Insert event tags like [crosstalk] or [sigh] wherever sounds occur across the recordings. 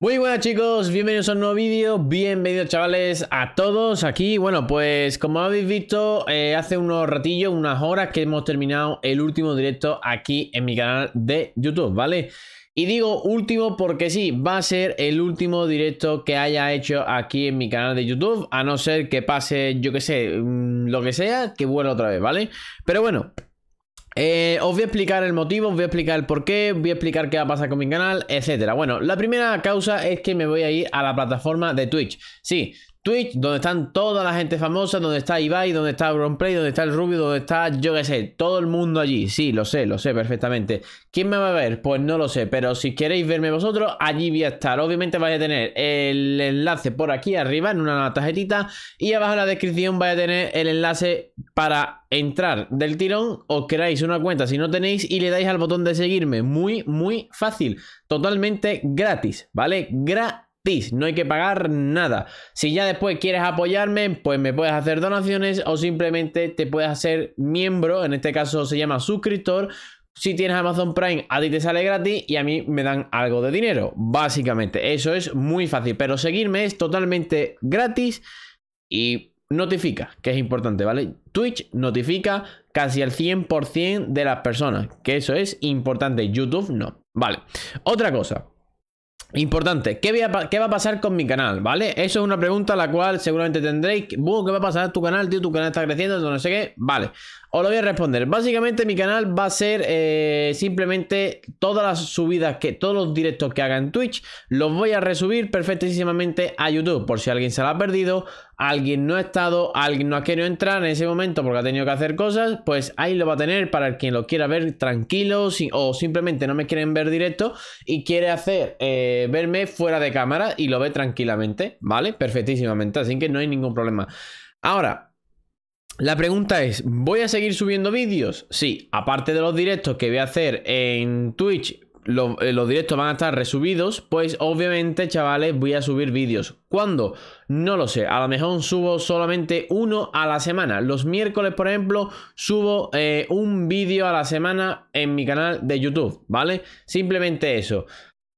Muy buenas chicos, bienvenidos a un nuevo vídeo, bienvenidos chavales a todos aquí Bueno pues como habéis visto eh, hace unos ratillos, unas horas que hemos terminado el último directo aquí en mi canal de YouTube, ¿vale? Y digo último porque sí, va a ser el último directo que haya hecho aquí en mi canal de YouTube A no ser que pase, yo que sé, mm, lo que sea, que vuelva otra vez, ¿vale? Pero bueno, eh, os voy a explicar el motivo, os voy a explicar el por qué, voy a explicar qué va a pasar con mi canal, etcétera. Bueno, la primera causa es que me voy a ir a la plataforma de Twitch. Sí, Twitch, donde están toda la gente famosa, donde está Ibai, donde está Play, donde está el Rubio, donde está, yo qué sé, todo el mundo allí. Sí, lo sé, lo sé perfectamente. ¿Quién me va a ver? Pues no lo sé, pero si queréis verme vosotros, allí voy a estar. Obviamente vais a tener el enlace por aquí arriba en una tarjetita y abajo en la descripción vais a tener el enlace para entrar del tirón, O creáis una cuenta si no tenéis y le dais al botón de seguirme. Muy, muy fácil. Totalmente gratis, ¿vale? Gratis no hay que pagar nada. Si ya después quieres apoyarme, pues me puedes hacer donaciones o simplemente te puedes hacer miembro, en este caso se llama suscriptor. Si tienes Amazon Prime, a ti te sale gratis y a mí me dan algo de dinero. Básicamente, eso es muy fácil, pero seguirme es totalmente gratis y notifica, que es importante, ¿vale? Twitch notifica casi al 100% de las personas, que eso es importante. YouTube no. Vale. Otra cosa, Importante, ¿qué, va a pasar con mi canal? ¿Vale? Eso es una pregunta a la cual seguramente tendréis. ¿Qué va a pasar tu canal, tío? Tu canal está creciendo, no sé qué. Vale, os lo voy a responder. Básicamente, mi canal va a ser eh, simplemente todas las subidas que, todos los directos que haga en Twitch, los voy a resubir perfectísimamente a YouTube. Por si alguien se la ha perdido, alguien no ha estado, alguien no ha querido entrar en ese momento porque ha tenido que hacer cosas, pues ahí lo va a tener para quien lo quiera ver tranquilo o simplemente no me quieren ver directo y quiere hacer eh, verme fuera de cámara y lo ve tranquilamente, ¿vale? Perfectísimamente, así que no hay ningún problema. Ahora, la pregunta es, ¿voy a seguir subiendo vídeos? Sí, aparte de los directos que voy a hacer en Twitch eh, los directos van a estar resubidos, pues obviamente, chavales, voy a subir vídeos. ¿Cuándo? No lo sé. A lo mejor subo solamente uno a la semana. Los miércoles, por ejemplo, subo eh, un vídeo a la semana en mi canal de YouTube, ¿vale? Simplemente eso.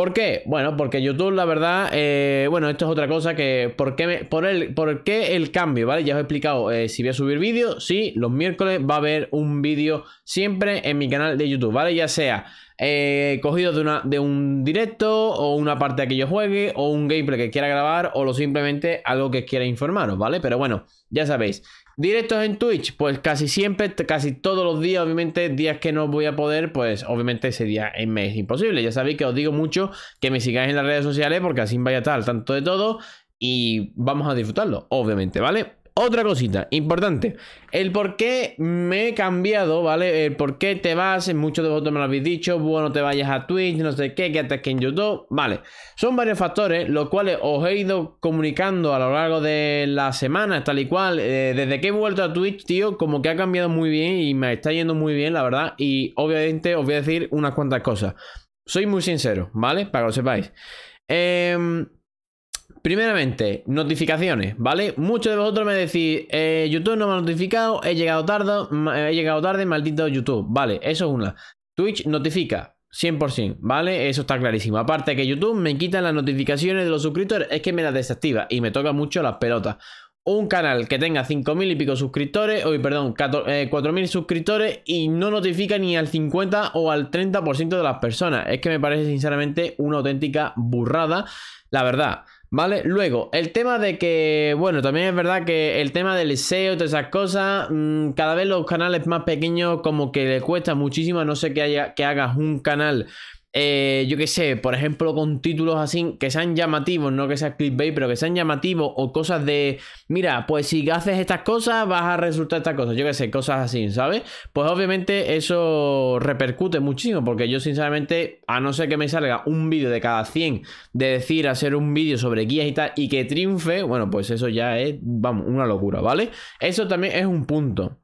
¿Por qué? Bueno, porque YouTube, la verdad, eh, bueno, esto es otra cosa que. ¿Por qué, me, por el, el cambio? ¿Vale? Ya os he explicado eh, si voy a subir vídeos, Sí, los miércoles va a haber un vídeo siempre en mi canal de YouTube, ¿vale? Ya sea eh, cogido de, una, de un directo, o una parte que yo juegue, o un gameplay que quiera grabar, o lo simplemente algo que quiera informaros, ¿vale? Pero bueno, ya sabéis Directos en Twitch, pues casi siempre, casi todos los días, obviamente, días que no voy a poder, pues obviamente ese día es imposible. Ya sabéis que os digo mucho que me sigáis en las redes sociales porque así vaya tal, tanto de todo y vamos a disfrutarlo, obviamente, ¿vale? Otra cosita importante, el por qué me he cambiado, ¿vale? El por qué te vas, muchos de vosotros me lo habéis dicho, bueno, te vayas a Twitch, no sé qué, quédate que en YouTube, vale. Son varios factores, los cuales os he ido comunicando a lo largo de la semana, tal y cual. Eh, desde que he vuelto a Twitch, tío, como que ha cambiado muy bien y me está yendo muy bien, la verdad. Y obviamente os voy a decir unas cuantas cosas. Soy muy sincero, ¿vale? Para que lo sepáis. Em, Primeramente, notificaciones, ¿vale? Muchos de vosotros me decís, eh, YouTube no me ha notificado, he llegado tarde, he llegado tarde, maldito YouTube. Vale, eso es una. Twitch notifica, 100%, ¿vale? Eso está clarísimo. Aparte que YouTube me quita las notificaciones de los suscriptores, es que me las desactiva y me toca mucho las pelotas. Un canal que tenga 5.000 y pico suscriptores, hoy perdón, 4.000 eh, suscriptores y no notifica ni al 50 o al 30% de las personas. Es que me parece sinceramente una auténtica burrada, la verdad. ¿Vale? Luego, el tema de que, bueno, también es verdad que el tema del SEO, todas esas cosas, mm, cada vez los canales más pequeños como que le cuesta muchísimo, no sé que, haya, que hagas un canal eh, yo qué sé, por ejemplo, con títulos así que sean llamativos, no que sean clickbait, pero que sean llamativos o cosas de, mira, pues si haces estas cosas vas a resultar estas cosas, yo qué sé, cosas así, ¿sabes? Pues obviamente eso repercute muchísimo, porque yo sinceramente, a no ser que me salga un vídeo de cada 100 de decir hacer un vídeo sobre guías y tal y que triunfe, bueno, pues eso ya es, vamos, una locura, ¿vale? Eso también es un punto.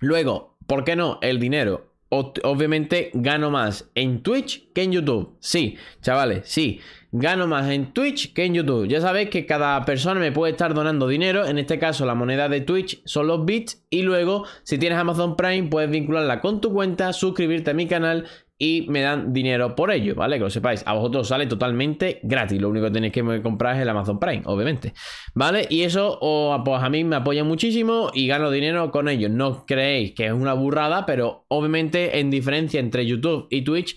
Luego, ¿por qué no? El dinero obviamente gano más en Twitch que en YouTube. Sí, chavales, sí. Gano más en Twitch que en YouTube. Ya sabéis que cada persona me puede estar donando dinero. En este caso, la moneda de Twitch son los bits. Y luego, si tienes Amazon Prime, puedes vincularla con tu cuenta, suscribirte a mi canal y me dan dinero por ello, ¿vale? Que lo sepáis, a vosotros sale totalmente gratis, lo único que tenéis que comprar es el Amazon Prime, obviamente, ¿vale? Y eso pues a mí me apoya muchísimo y gano dinero con ello, no creéis que es una burrada, pero obviamente en diferencia entre YouTube y Twitch,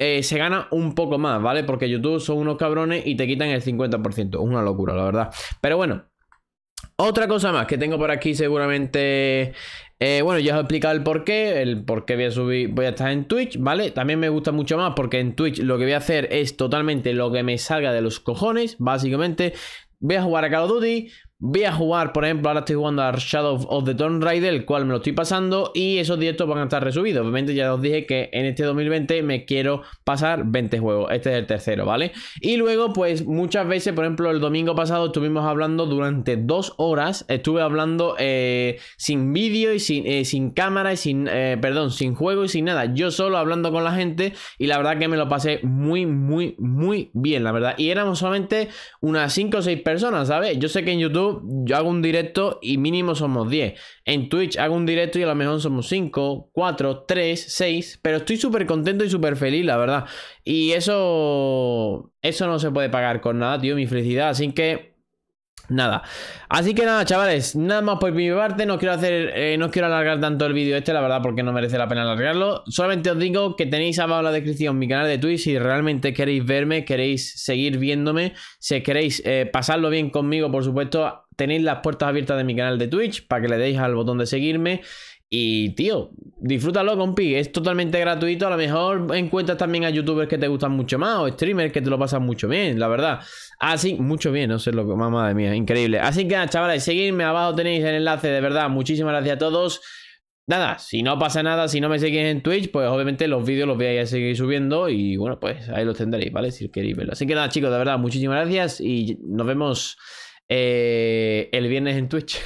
eh, se gana un poco más, ¿vale? Porque YouTube son unos cabrones y te quitan el 50%. Es una locura, la verdad. Pero bueno, otra cosa más que tengo por aquí seguramente... Eh, bueno, ya os he explicado el por qué, el por qué voy a subir, voy a estar en Twitch, ¿vale? También me gusta mucho más porque en Twitch lo que voy a hacer es totalmente lo que me salga de los cojones, básicamente. Voy a jugar a Call of Duty, Voy a jugar, por ejemplo, ahora estoy jugando a Shadow of the Tomb Raider, el cual me lo estoy pasando, y esos directos van a estar resubidos. Obviamente ya os dije que en este 2020 me quiero pasar 20 juegos, este es el tercero, ¿vale? Y luego, pues muchas veces, por ejemplo, el domingo pasado estuvimos hablando durante dos horas, estuve hablando eh, sin vídeo y sin, eh, cámara y sin, eh, perdón, sin juego y sin nada, yo solo hablando con la gente, y la verdad que me lo pasé muy, muy, muy bien, la verdad. Y éramos solamente unas 5 o 6 personas, ¿sabes? Yo sé que en YouTube yo hago un directo y mínimo somos 10. En Twitch hago un directo y a lo mejor somos 5, 4, 3, 6. Pero estoy súper contento y súper feliz, la verdad. Y eso, eso no se puede pagar con nada, tío, mi felicidad. Así que Nada. Así que nada, chavales, nada más por mi parte. No quiero hacer, eh, no quiero alargar tanto el vídeo este, la verdad, porque no merece la pena alargarlo. Solamente os digo que tenéis abajo en la descripción mi canal de Twitch. Si realmente queréis verme, queréis seguir viéndome, si queréis eh, pasarlo bien conmigo, por supuesto, tenéis las puertas abiertas de mi canal de Twitch para que le deis al botón de seguirme y tío, disfrútalo, compi. Es totalmente gratuito. A lo mejor encuentras también a youtubers que te gustan mucho más o streamers que te lo pasan mucho bien, la verdad. Así, mucho bien, no sé lo que. mamá de mía, increíble. Así que nada, chavales, seguidme abajo tenéis el enlace, de verdad. Muchísimas gracias a todos. Nada, si no pasa nada, si no me seguís en Twitch, pues obviamente los vídeos los voy a seguir subiendo y bueno, pues ahí los tendréis, ¿vale? Si queréis verlo. Así que nada, chicos, de verdad, muchísimas gracias y nos vemos eh, el viernes en Twitch.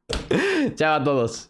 [laughs] Chao a todos.